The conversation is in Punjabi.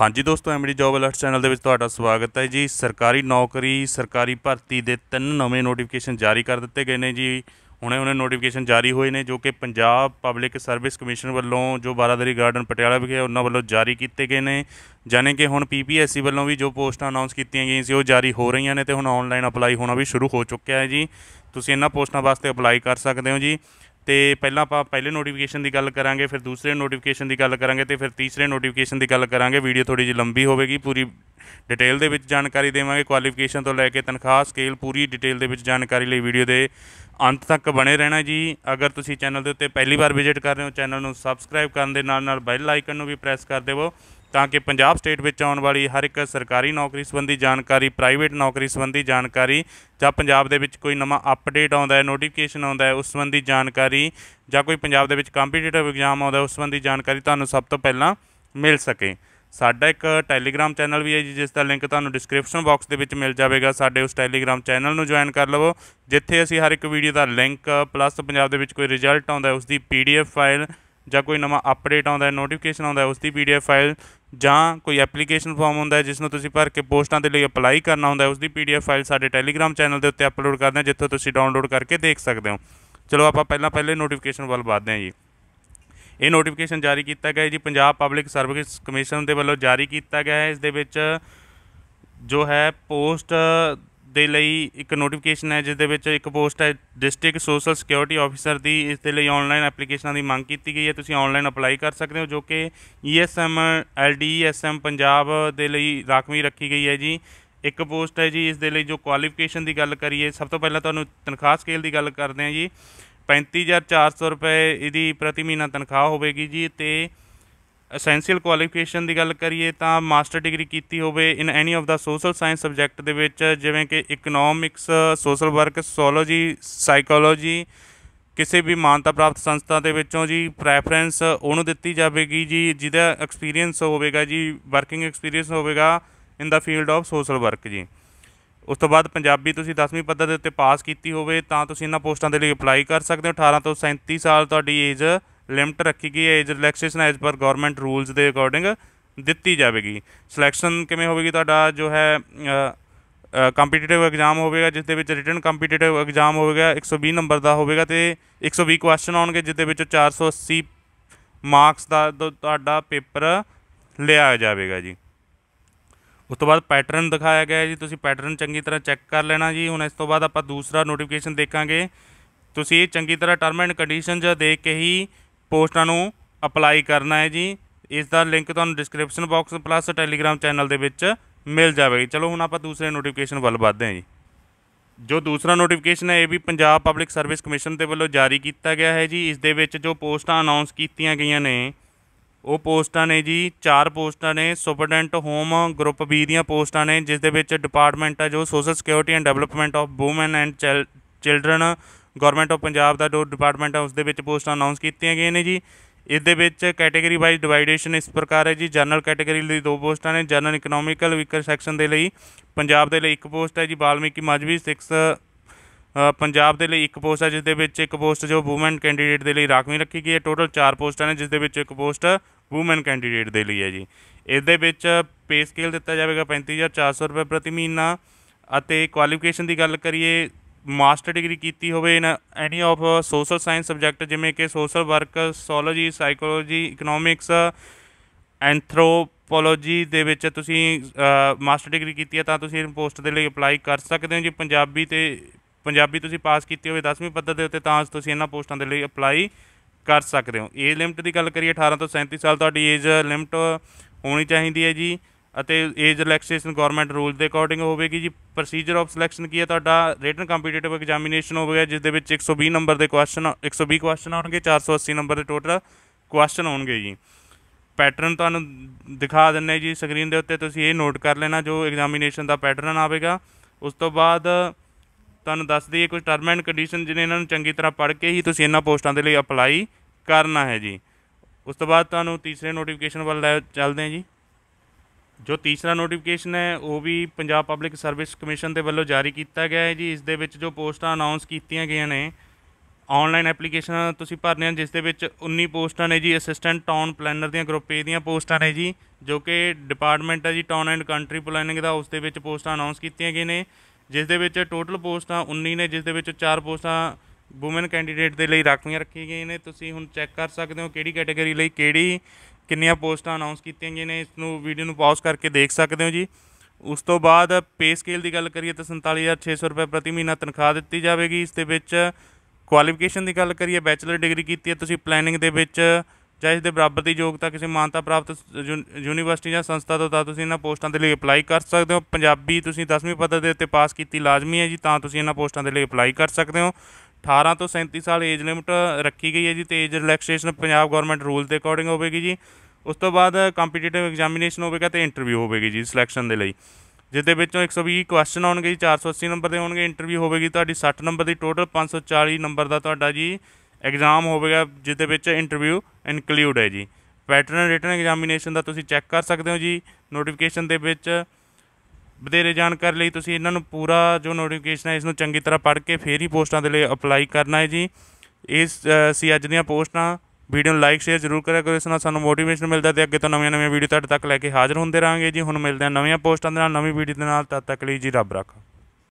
ਹਾਂਜੀ ਦੋਸਤੋ ਐਮਡੀ ਜੌਬ ਅਲਰਟ ਚੈਨਲ ਦੇ ਵਿੱਚ ਤੁਹਾਡਾ ਸਵਾਗਤ ਹੈ ਜੀ ਸਰਕਾਰੀ ਨੌਕਰੀ ਸਰਕਾਰੀ ਭਰਤੀ ਦੇ ਤਿੰਨ ਨਵੇਂ ਨੋਟੀਫਿਕੇਸ਼ਨ ਜਾਰੀ ਕਰ ਦਿੱਤੇ ਗਏ ਨੇ ਜੀ ਹੁਣੇ ਹੁਣੇ ਨੋਟੀਫਿਕੇਸ਼ਨ ਜਾਰੀ ਹੋਏ ਨੇ ਜੋ ਕਿ ਪੰਜਾਬ ਪਬਲਿਕ ਸਰਵਿਸ ਕਮਿਸ਼ਨ ਵੱਲੋਂ ਜੋ ਬਾਰਾਦਰੀ ਗਾਰਡਨ ਪਟਿਆਲਾ ਵਿਖੇ ਉਹਨਾਂ ਵੱਲੋਂ ਜਾਰੀ ਕੀਤੇ ਗਏ ਨੇ ਜਾਨੇ ਕਿ ਹੁਣ ਪੀਪੀਐਸਸੀ ਵੱਲੋਂ ਵੀ ਜੋ ਪੋਸਟਾਂ ਅਨਾਉਂਸ ਕੀਤੀਆਂ ਗਈਆਂ ਸੀ ਉਹ ਜਾਰੀ ਹੋ ਰਹੀਆਂ ਨੇ ਤੇ ਹੁਣ ਆਨਲਾਈਨ ਅਪਲਾਈ ਹੋਣਾ ਵੀ ਸ਼ੁਰੂ ਹੋ ਚੁੱਕਿਆ ਹੈ ਜੀ ਤੁਸੀਂ ਇਹਨਾਂ ਪੋਸਟਾਂ ਵਾਸਤੇ ਅਪਲਾਈ ਕਰ ਸਕਦੇ ਹੋ ਜੀ ਤੇ ਪਹਿਲਾਂ ਆਪਾਂ ਪਹਿਲੇ ਨੋਟੀਫਿਕੇਸ਼ਨ ਦੀ ਗੱਲ ਕਰਾਂਗੇ ਫਿਰ ਦੂਸਰੇ ਨੋਟੀਫਿਕੇਸ਼ਨ ਦੀ ਗੱਲ ਕਰਾਂਗੇ ਤੇ ਫਿਰ ਤੀਸਰੇ ਨੋਟੀਫਿਕੇਸ਼ਨ ਦੀ ਗੱਲ ਕਰਾਂਗੇ ਵੀਡੀਓ ਥੋੜੀ ਜਿਹੀ ਲੰਬੀ ਹੋਵੇਗੀ ਪੂਰੀ ਡਿਟੇਲ ਦੇ ਵਿੱਚ ਜਾਣਕਾਰੀ ਦੇਵਾਂਗੇ ਕੁਆਲੀਫਿਕੇਸ਼ਨ ਤੋਂ ਲੈ ਕੇ ਤਨਖਾਹ ਸਕੇਲ ਪੂਰੀ ਡਿਟੇਲ ਦੇ ਵਿੱਚ ਜਾਣਕਾਰੀ ਲਈ ਵੀਡੀਓ ਦੇ ਅੰਤ ਤੱਕ ਬਣੇ ਰਹਿਣਾ ਜੀ ਅਗਰ ਤੁਸੀਂ ਚੈਨਲ ਦੇ ਉੱਤੇ ਪਹਿਲੀ ਵਾਰ ਵਿਜ਼ਿਟ ਕਰ ਰਹੇ ਹੋ ਚੈਨਲ ਨੂੰ ਸਬਸਕ੍ਰਾਈਬ ਕਰਨ ਦੇ ਨਾਲ ਨਾਲ ਬੈਲ ਆਈਕਨ ਨੂੰ ਵੀ ਪ੍ਰੈਸ ਕਰ ਦੇਵੋ ਤਾਂ ਕਿ ਪੰਜਾਬ ਸਟੇਟ ਵਿੱਚ ਆਉਣ ਵਾਲੀ ਹਰ ਇੱਕ ਸਰਕਾਰੀ ਨੌਕਰੀ ਸੰਬੰਧੀ ਜਾਣਕਾਰੀ ਪ੍ਰਾਈਵੇਟ ਨੌਕਰੀ ਸੰਬੰਧੀ ਜਾਣਕਾਰੀ ਜਾਂ ਪੰਜਾਬ ਦੇ ਵਿੱਚ ਕੋਈ ਨਵਾਂ ਅਪਡੇਟ ਆਉਂਦਾ ਹੈ ਨੋਟੀਫਿਕੇਸ਼ਨ ਆਉਂਦਾ ਹੈ ਉਸ ਸੰਬੰਧੀ ਜਾਣਕਾਰੀ ਜਾਂ ਕੋਈ ਪੰਜਾਬ ਦੇ ਵਿੱਚ ਕੰਪੀਟੀਟਿਵ ਐਗਜ਼ਾਮ ਆਉਂਦਾ ਉਸ ਸੰਬੰਧੀ ਜਾਣਕਾਰੀ ਤੁਹਾਨੂੰ ਸਭ ਤੋਂ ਪਹਿਲਾਂ ਮਿਲ ਸਕੇ ਸਾਡਾ ਇੱਕ ਟੈਲੀਗ੍ਰam ਚੈਨਲ ਵੀ ਹੈ ਜੀ ਜਿਸ ਦਾ ਲਿੰਕ ਤੁਹਾਨੂੰ ਡਿਸਕ੍ਰਿਪਸ਼ਨ ਬਾਕਸ ਦੇ ਵਿੱਚ ਮਿਲ ਜਾਵੇਗਾ ਸਾਡੇ ਉਸ ਟੈਲੀਗ੍ਰam ਚੈਨਲ ਨੂੰ ਜੁਆਇਨ ਕਰ ਲਵੋ ਜਿੱਥੇ ਅਸੀਂ ਹਰ ਇੱਕ ਵੀਡੀਓ ਦਾ ਲਿੰਕ ਪਲੱਸ ਪੰਜਾਬ ਦੇ ਵਿੱਚ ਕੋਈ ਰਿਜ਼ਲਟ ਆਉਂਦਾ ਉਸ ਦੀ ਪੀਡੀਐਫ ਫਾਈਲ ਜਾਂ ਕੋਈ ਨਵਾਂ ਅਪਡੇਟ ਆਉਂਦਾ ਹੈ ਨੋਟੀਫਿਕੇਸ਼ਨ ਆਉਂਦਾ ਉਸ ਦੀ ਪੀਡੀਐਫ ਫਾਈਲ ਜਾਂ ਕੋਈ ਐਪਲੀਕੇਸ਼ਨ ਫਾਰਮ ਹੁੰਦਾ ਹੈ ਜਿਸ ਨੂੰ ਤੁਸੀਂ ਭਰ ਕੇ ਪੋਸਟਾਂ ਦੇ ਲਈ ਅਪਲਾਈ ਕਰਨਾ ਹੁੰਦਾ ਹੈ ਉਸ ਦੀ ਪੀਡੀਐਫ ਫਾਈਲ ਸਾਡੇ ਟੈਲੀਗ੍ਰਾਮ ਚੈਨਲ ਦੇ ਉੱਤੇ ਅਪਲੋਡ ਕਰਦੇ ਹਾਂ ਜਿੱਥੋਂ ਤੁਸੀਂ ਡਾਊਨਲੋਡ ਕਰਕੇ ਦੇਖ ਸਕਦੇ ਹੋ ਚਲੋ ਆਪਾਂ ਪਹਿਲਾਂ ਪਹਿਲੇ ਨੋਟੀਫਿਕੇਸ਼ਨ ਵੱਲ ਵਧਦੇ ਹਾਂ ਜੀ ਇਹ ਨੋਟੀਫਿਕੇਸ਼ਨ ਜਾਰੀ ਕੀਤਾ ਗਿਆ ਜੀ ਪੰਜਾਬ ਪਬਲਿਕ ਸਰਵਿਸ ਕਮਿਸ਼ਨ ਦੇ ਵੱਲੋਂ ਜਾਰੀ ਕੀਤਾ ਗਿਆ ਹੈ ਇਸ ਦੇ ਵਿੱਚ ਜੋ ਹੈ ਪੋਸਟ ਦੇ ਲਈ ਇੱਕ ਨੋਟੀਫਿਕੇਸ਼ਨ ਹੈ ਜਿਸ ਦੇ ਵਿੱਚ ਇੱਕ ਪੋਸਟ ਹੈ ਡਿਸਟ੍ਰਿਕਟ ਸੋਸ਼ਲ ਸਿਕਿਉਰਿਟੀ ਆਫੀਸਰ ਦੀ ਇਸ ਦੇ ਲਈ ਆਨਲਾਈਨ ਐਪਲੀਕੇਸ਼ਨਾਂ ਦੀ ਮੰਗ ਕੀਤੀ ਗਈ ਹੈ ਤੁਸੀਂ ਆਨਲਾਈਨ ਅਪਲਾਈ ਕਰ ਸਕਦੇ ਹੋ ਜੋ ਕਿ ESM e LDSM e Punjab ਦੇ ਲਈ ਰਾਖਵੀਂ ਰੱਖੀ ਗਈ ਹੈ ਜੀ ਇੱਕ ਪੋਸਟ ਹੈ ਜੀ ਇਸ ਦੇ ਲਈ ਜੋ ਕੁਆਲੀਫਿਕੇਸ਼ਨ ਦੀ ਗੱਲ ਕਰੀਏ ਸਭ ਤੋਂ ਪਹਿਲਾਂ ਤੁਹਾਨੂੰ ਤਨਖਾਹ ਸਕੇਲ ਦੀ ਗੱਲ ਕਰਦੇ ਹਾਂ ਜੀ 35400 ਰੁਪਏ ਇਹਦੀ ਪ੍ਰਤੀ ਮਹੀਨਾ ਤਨਖਾਹ ਹੋਵੇਗੀ ਜੀ ਤੇ ਅਸੈਂਸ਼ੀਅਲ ਕੁਆਲੀਫਿਕੇਸ਼ਨ ਦੀ ਗੱਲ ਕਰੀਏ ਤਾਂ ਮਾਸਟਰ ਡਿਗਰੀ ਕੀਤੀ ਹੋਵੇ in any of the social science subject ਦੇ ਵਿੱਚ ਜਿਵੇਂ ਕਿ economics social work sociology psychology ਕਿਸੇ ਵੀ ਮਾਨਤਾ ਪ੍ਰਾਪਤ ਸੰਸਥਾ ਦੇ ਵਿੱਚੋਂ ਜੀ ਪ੍ਰੈਫਰੈਂਸ ਉਹਨੂੰ ਦਿੱਤੀ ਜਾਵੇਗੀ ਜੀ ਜਿਹਦਾ ਐਕਸਪੀਰੀਅੰਸ ਹੋਵੇਗਾ ਜੀ ਵਰਕਿੰਗ ਐਕਸਪੀਰੀਅੰਸ ਹੋਵੇਗਾ in the field of social work ਜੀ ਉਸ ਤੋਂ ਬਾਅਦ ਪੰਜਾਬੀ ਤੁਸੀਂ 10ਵੀਂ ਪੱਧਰ ਦੇ ਉੱਤੇ ਪਾਸ ਕੀਤੀ ਹੋਵੇ ਤਾਂ ਤੁਸੀਂ ਇਹਨਾਂ ਪੋਸਟਾਂ ਦੇ ਲਈ ਅਪਲਾਈ ਕਰ ਸਕਦੇ ਹੋ 18 ਤੋਂ 37 ਸਾਲ ਤੁਹਾਡੀ ਏਜ ਲਿਮਟ ਰੱਖੀ ਗਈ ਹੈ age relaxation as per government rules ਦੇ ਅਕੋਰਡਿੰਗ ਦਿੱਤੀ ਜਾਵੇਗੀ ਸਿਲੈਕਸ਼ਨ ਕਿਵੇਂ ਹੋਵੇਗੀ ਤੁਹਾਡਾ ਜੋ ਹੈ ਕੰਪੀਟੀਟਿਵ ਐਗਜ਼ਾਮ ਹੋਵੇਗਾ ਜਿਸ ਦੇ ਵਿੱਚ ਰਿਟਨ ਕੰਪੀਟੀਟਿਵ ਐਗਜ਼ਾਮ ਹੋਵੇਗਾ 120 ਨੰਬਰ ਦਾ ਹੋਵੇਗਾ ਤੇ 120 ਕੁਐਸਚਨ ਆਉਣਗੇ ਜਿਸ ਦੇ ਵਿੱਚ 480 ਮਾਰਕਸ ਦਾ ਤੁਹਾਡਾ ਪੇਪਰ ਲਿਆ ਜਾਵੇਗਾ ਜੀ ਉਸ ਤੋਂ ਬਾਅਦ ਪੈਟਰਨ ਦਿਖਾਇਆ ਗਿਆ ਜੀ ਤੁਸੀਂ ਪੈਟਰਨ ਚੰਗੀ ਤਰ੍ਹਾਂ ਚੈੱਕ ਕਰ ਲੈਣਾ ਜੀ ਹੁਣ ਇਸ ਤੋਂ ਬਾਅਦ ਆਪਾਂ ਦੂਸਰਾ ਨੋਟੀਫਿਕੇਸ਼ਨ ਦੇਖਾਂਗੇ ਤੁਸੀਂ ਚੰਗੀ ਤਰ੍ਹਾਂ ਟਰਮ ਐਂਡ ਕੰਡੀਸ਼ਨਸ ਦੇਖ ਕੇ ਹੀ ਪੋਸਟਾਂ ਨੂੰ ਅਪਲਾਈ ਕਰਨਾ ਹੈ ਜੀ ਇਸ ਦਾ ਲਿੰਕ ਤੁਹਾਨੂੰ description box plus Telegram channel ਦੇ ਵਿੱਚ ਮਿਲ ਜਾਵੇਗੀ ਚਲੋ ਹੁਣ ਆਪਾਂ ਦੂਸਰੇ ਨੋਟੀਫਿਕੇਸ਼ਨ ਵੱਲ ਵਧਦੇ ਹਾਂ ਜੀ ਜੋ ਦੂਸਰਾ ਨੋਟੀਫਿਕੇਸ਼ਨ ਹੈ ਇਹ ਵੀ ਪੰਜਾਬ ਪਬਲਿਕ ਸਰਵਿਸ ਕਮਿਸ਼ਨ ਦੇ ਵੱਲੋਂ ਜਾਰੀ ਕੀਤਾ ਗਿਆ ਹੈ ਜੀ ਇਸ ਦੇ ਵਿੱਚ ਜੋ ਪੋਸਟਾਂ ਅਨਾਉਂਸ ਕੀਤੀਆਂ ਗਈਆਂ ਨੇ ਉਹ ਪੋਸਟਾਂ ਨੇ ਜੀ ਚਾਰ ਪੋਸਟਾਂ ਨੇ ਸੁਪਰਡੈਂਟ ਹੋਮ ਗਰੁੱਪ ਬੀ ਦੀਆਂ ਪੋਸਟਾਂ ਨੇ ਜਿਸ ਦੇ ਵਿੱਚ ਡਿਪਾਰਟਮੈਂਟ ਆ ਜੋ social security and development of women and children government of Punjab ਦਾ ਜੋ ਡਿਪਾਰਟਮੈਂਟ ਹੈ ਉਸ ਦੇ ਵਿੱਚ ਪੋਸਟਾਂ ਅਨਾਉਂਸ ਕੀਤੀਆਂ ਗਈਆਂ ਨੇ ਜੀ ਇਸ ਦੇ ਵਿੱਚ ਕੈਟਾਗਰੀ ਵਾਈਜ਼ ਡਿਵਾਈਡੇਸ਼ਨ ਇਸ ਪ੍ਰਕਾਰ ਹੈ ਜੀ ਜਨਰਲ ਕੈਟਾਗਰੀ ਲਈ ਦੋ ਪੋਸਟਾਂ ਨੇ ਜਨਰਲ ਇਕਨੋਮਿਕਲ ਵੀਕਰ ਸੈਕਸ਼ਨ ਦੇ ਲਈ ਪੰਜਾਬ ਦੇ ਲਈ ਇੱਕ ਪੋਸਟ ਹੈ ਜੀ ਬਾਲਮੀਕੀ ਮਾਜਵੀ ਸਿਕਸ ਪੰਜਾਬ ਦੇ ਲਈ ਇੱਕ ਪੋਸਟ ਹੈ ਜਿਸ ਦੇ ਵਿੱਚ ਇੱਕ ਪੋਸਟ ਜੋ ਔਮਨ ਕੈਂਡੀਡੇਟ ਦੇ ਲਈ ਰਾਖਵੀਂ ਰੱਖੀ ਗਈ ਹੈ ਟੋਟਲ 4 ਪੋਸਟਾਂ ਨੇ ਜਿਸ ਦੇ ਵਿੱਚ ਇੱਕ ਪੋਸਟ ਔਮਨ ਕੈਂਡੀਡੇਟ ਦੇ ਲਈ ਹੈ ਜੀ ਇਸ ਦੇ ਵਿੱਚ ਪੇ ਸਕੇਲ ਦਿੱਤਾ ਜਾਵੇਗਾ 35400 ਰੁਪਏ ਪ੍ਰਤੀ ਮਹੀਨਾ ਅਤੇ ਕੁਆਲੀਫਿਕੇਸ਼ਨ ਦੀ ਗੱਲ ਕਰੀਏ ਮਾਸਟਰ ਡਿਗਰੀ ਕੀਤੀ ਹੋਵੇ in any of social science subject ਜਿਵੇਂ ਕਿ social work sociology psychology economics anthropology ਦੇ ਵਿੱਚ ਤੁਸੀਂ ਮਾਸਟਰ ਡਿਗਰੀ ਕੀਤੀ ਹੈ ਤਾਂ ਤੁਸੀਂ ਪੋਸਟ ਦੇ ਲਈ ਅਪਲਾਈ ਕਰ ਸਕਦੇ ਹੋ ਜੇ ਪੰਜਾਬੀ ਤੇ ਪੰਜਾਬੀ ਤੁਸੀਂ ਪਾਸ ਕੀਤੀ ਹੋਵੇ 10ਵੀਂ ਪੱਧਰ ਦੇ ਉੱਤੇ ਤਾਂ ਤੁਸੀਂ ਇਹਨਾਂ ਪੋਸਟਾਂ ਦੇ ਲਈ ਅਪਲਾਈ ਕਰ ਸਕਦੇ ਹੋ ਏਜ ਲਿਮਟ ਦੀ ਗੱਲ ਕਰੀਏ 18 ਤੋਂ 37 ਸਾਲ ਤੁਹਾਡੀ ਏਜ ਲਿਮਟ ਹੋਣੀ ਚਾਹੀਦੀ ਹੈ ਜੀ ਅਤੇ ਏਜ ਰਿਲੈਕਸੇਸ਼ਨ ਗਵਰਨਮੈਂਟ ਰੂਲ ਦੇ ਅਕੋਰਡਿੰਗ ਹੋਵੇਗੀ ਜੀ ਪ੍ਰੋਸੀਜਰ ਆਫ ਸਿਲੈਕਸ਼ਨ ਕੀ ਹੈ ਤੁਹਾਡਾ ਰਿਟਨ ਕੰਪੀਟੀਟਿਵ ਐਗਜ਼ਾਮੀਨੇਸ਼ਨ ਹੋਵੇਗਾ ਜਿਸ ਦੇ ਵਿੱਚ 120 ਨੰਬਰ ਦੇ ਕੁਐਸਚਨ 120 ਕੁਐਸਚਨ ਆਉਣਗੇ 480 ਨੰਬਰ ਦੇ ਟੋਟਲ ਕੁਐਸਚਨ ਹੋਣਗੇ ਜੀ ਪੈਟਰਨ ਤੁਹਾਨੂੰ ਦਿਖਾ ਦਿੰਨੇ ਜੀ ਸਕਰੀਨ ਦੇ ਉੱਤੇ ਤੁਸੀਂ ਇਹ ਨੋਟ ਕਰ ਲੈਣਾ ਜੋ ਐਗਜ਼ਾਮੀਨੇਸ਼ਨ ਦਾ ਪੈਟਰਨ ਆਵੇਗਾ ਉਸ ਤੋਂ ਬਾਅਦ ਤੁਹਾਨੂੰ ਦੱਸ ਦਈਏ ਕੁਝ ਟਰਮ ਐਂਡ ਕੰਡੀਸ਼ਨ ਜਿਹਨੇ ਇਹਨਾਂ ਨੂੰ ਚੰਗੀ ਤਰ੍ਹਾਂ ਪੜ੍ਹ ਕੇ ਹੀ ਤੁਸੀਂ ਇਹਨਾਂ ਪੋਸਟਾਂ ਦੇ ਲਈ ਅਪਲਾਈ ਕਰਨਾ ਹੈ ਜੀ ਉਸ ਤੋਂ ਬਾਅਦ ਤੁਹਾਨੂੰ ਤੀਸਰੇ ਨੋਟੀਫਿਕੇਸ਼ਨ ਵੱਲ ਚੱਲਦੇ ਹਾਂ ਜੀ ਜੋ ਤੀਸਰਾ ਨੋਟੀਫਿਕੇਸ਼ਨ ਹੈ ਉਹ ਵੀ ਪੰਜਾਬ ਪਬਲਿਕ ਸਰਵਿਸ ਕਮਿਸ਼ਨ ਦੇ ਵੱਲੋਂ ਜਾਰੀ ਕੀਤਾ ਗਿਆ ਹੈ ਜੀ ਇਸ ਦੇ ਵਿੱਚ ਜੋ ਪੋਸਟਾਂ ਅਨਾਉਂਸ ਕੀਤੀਆਂ ਗਈਆਂ ਨੇ ਆਨਲਾਈਨ ਐਪਲੀਕੇਸ਼ਨ ਤੁਸੀਂ ਭਰਨੇ ਹਨ ਜਿਸ ਦੇ ਵਿੱਚ 19 ਪੋਸਟਾਂ ਨੇ ਜੀ ਅਸਿਸਟੈਂਟ ਟਾਊਨ ਪਲੈਨਰ ਦੀਆਂ ਗਰੁੱਪ ਏ ਦੀਆਂ ਪੋਸਟਾਂ ਨੇ ਜੀ ਜੋ ਕਿ ਡਿਪਾਰਟਮੈਂਟ ਹੈ ਜੀ ਟਾਊਨ ਐਂਡ ਕੰਟਰੀ ਪਲੈਨਿੰਗ ਦਾ ਉਸ ਦੇ ਵਿੱਚ ਪੋਸਟਾਂ ਅਨਾਉਂਸ ਕੀਤੀਆਂ ਗਈਆਂ ਨੇ ਜਿਸ ਦੇ ਵਿੱਚ ਟੋਟਲ ਪੋਸਟਾਂ 19 ਨੇ ਜਿਸ ਦੇ ਵਿੱਚ 4 ਪੋਸਟਾਂ ਔਮਨ ਕੈਂਡੀਡੇਟ ਦੇ ਲਈ ਰੱਖੀਆਂ ਰੱਖੀਆਂ ਗਈਆਂ ਨੇ ਤੁਸੀਂ ਹੁਣ ਚੈੱਕ ਕਰ ਸਕਦੇ ਹੋ ਕਿਹੜੀ ਕੈਟਾਗਰੀ ਲਈ ਕਿਹੜੀ ਕਿੰਨੀਆਂ ਪੋਸਟਾਂ ਅਨਾਉਂਸ ਕੀਤੀਆਂ ਗਈਆਂ ਨੇ ਇਸ ਨੂੰ ਵੀਡੀਓ ਨੂੰ ਪਾਜ਼ ਕਰਕੇ ਦੇਖ ਸਕਦੇ ਹੋ ਜੀ ਉਸ ਤੋਂ ਬਾਅਦ ਪੇ ਸਕੇਲ ਦੀ ਗੱਲ ਕਰੀਏ ਤਾਂ 47600 ਰੁਪਏ ਪ੍ਰਤੀ ਮਹੀਨਾ ਤਨਖਾਹ ਦਿੱਤੀ ਜਾਵੇਗੀ ਇਸ ਦੇ ਵਿੱਚ ਕੁਆਲੀਫਿਕੇਸ਼ਨ ਦੀ ਗੱਲ ਕਰੀਏ ਬੈਚਲਰ ਡਿਗਰੀ ਕੀਤੀ ਹੈ ਤੁਸੀਂ ਪਲੈਨਿੰਗ ਦੇ ਵਿੱਚ ਜਾਂ ਇਸ ਦੇ ਬਰਾਬਰ ਦੀ ਯੋਗਤਾ ਕਿਸੇ ਮਾਨਤਾ ਪ੍ਰਾਪਤ ਯੂਨੀਵਰਸਿਟੀ ਜਾਂ ਸੰਸਥਾ ਤੋਂ ਤਾਂ ਤੁਸੀਂ ਇਹਨਾਂ ਪੋਸਟਾਂ ਦੇ ਲਈ ਅਪਲਾਈ ਕਰ ਸਕਦੇ ਹੋ ਪੰਜਾਬੀ ਤੁਸੀਂ 10ਵੀਂ ਪੱਧਰ ਦੇ ਉੱਤੇ ਪਾਸ ਕੀਤੀ ਲਾਜ਼ਮੀ ਹੈ ਜੀ ਤਾਂ ਤੁਸੀਂ ਇਹਨਾਂ ਪੋਸਟਾਂ ਦੇ ਲਈ ਅਪਲਾਈ ਕਰ ਸਕਦੇ ਹੋ 18 ਤੋਂ 37 ਸਾਲ ਏਜ ਲਿਮਟ ਰੱਖੀ ਗਈ ਹੈ ਜੀ ਤੇ age relaxation Punjab government rule ਦੇ ਅਕੋਰਡਿੰਗ ਹੋਵੇਗੀ ਜੀ ਉਸ ਤੋਂ ਬਾਅਦ ਕੰਪੀਟੀਟਿਵ ਐਗਜ਼ਾਮੀਨੇਸ਼ਨ ਹੋਵੇਗਾ ਤੇ ਇੰਟਰਵਿਊ ਹੋਵੇਗੀ ਜੀ ਸਿਲੈਕਸ਼ਨ ਦੇ ਲਈ ਜਿਹਦੇ ਵਿੱਚੋਂ 120 ਕੁਐਸਚਨ ਆਉਣਗੇ ਜੀ 480 ਨੰਬਰ ਦੇ ਹੋਣਗੇ ਇੰਟਰਵਿਊ ਹੋਵੇਗੀ ਤੁਹਾਡੀ 60 ਨੰਬਰ ਦੀ ਟੋਟਲ 540 ਨੰਬਰ ਦਾ ਤੁਹਾਡਾ ਜੀ ਐਗਜ਼ਾਮ ਹੋਵੇਗਾ ਜਿਹਦੇ ਵਿੱਚ ਇੰਟਰਵਿਊ ਇਨਕਲੂਡ ਹੈ ਜੀ ਪੈਟਰਨ ਰਿਟਨ ਐਗਜ਼ਾਮੀਨੇਸ਼ਨ ਦਾ ਤੁਸੀਂ ਚੈੱਕ ਕਰ ਸਕਦੇ ਹੋ ਜੀ ਨੋਟੀਫਿਕੇਸ਼ਨ ਦੇ ਵਿੱਚ ਵਧੇਰੇ ਜਾਣਕਾਰੀ ਲਈ ਤੁਸੀਂ ਇਹਨਾਂ ਨੂੰ ਪੂਰਾ ਜੋ ਨੋਟੀਫਿਕੇਸ਼ਨ ਹੈ ਇਸ ਨੂੰ ਚੰਗੀ ਤਰ੍ਹਾਂ ਪੜ੍ਹ ਕੇ ਫੇਰ ਹੀ ਪੋਸਟਾਂ ਦੇ ਲਈ ਅਪਲਾਈ ਕਰਨਾ ਹੈ ਜੀ ਇਸ ਸੀ ਅੱਜ ਦੀਆਂ ਪੋਸਟਾਂ ਵੀਡੀਓ ਨੂੰ ਲਾਈਕ ਸ਼ੇਅਰ ਜ਼ਰੂਰ ਕਰਿਆ ਕਰੋ ਇਸ ਨਾਲ ਸਾਨੂੰ ਮੋਟੀਵੇਸ਼ਨ ਮਿਲਦਾ ਤੇ ਅੱਗੇ ਤੋਂ ਨਵੀਆਂ ਨਵੀਆਂ ਵੀਡੀਓ ਤੁਹਾਡੇ ਤੱਕ ਲੈ ਕੇ ਹਾਜ਼ਰ ਹੁੰਦੇ ਰਾਂਗੇ ਜੀ ਹੁਣ ਮਿਲਦੇ ਹਾਂ ਨਵੀਆਂ ਪੋਸਟਾਂ ਦੇ ਨਾਲ ਨਵੀਂ ਵੀਡੀਓ ਦੇ ਨਾਲ ਤਦ ਤੱਕ ਲਈ ਜੀ ਰੱਬ ਰੱਖਾ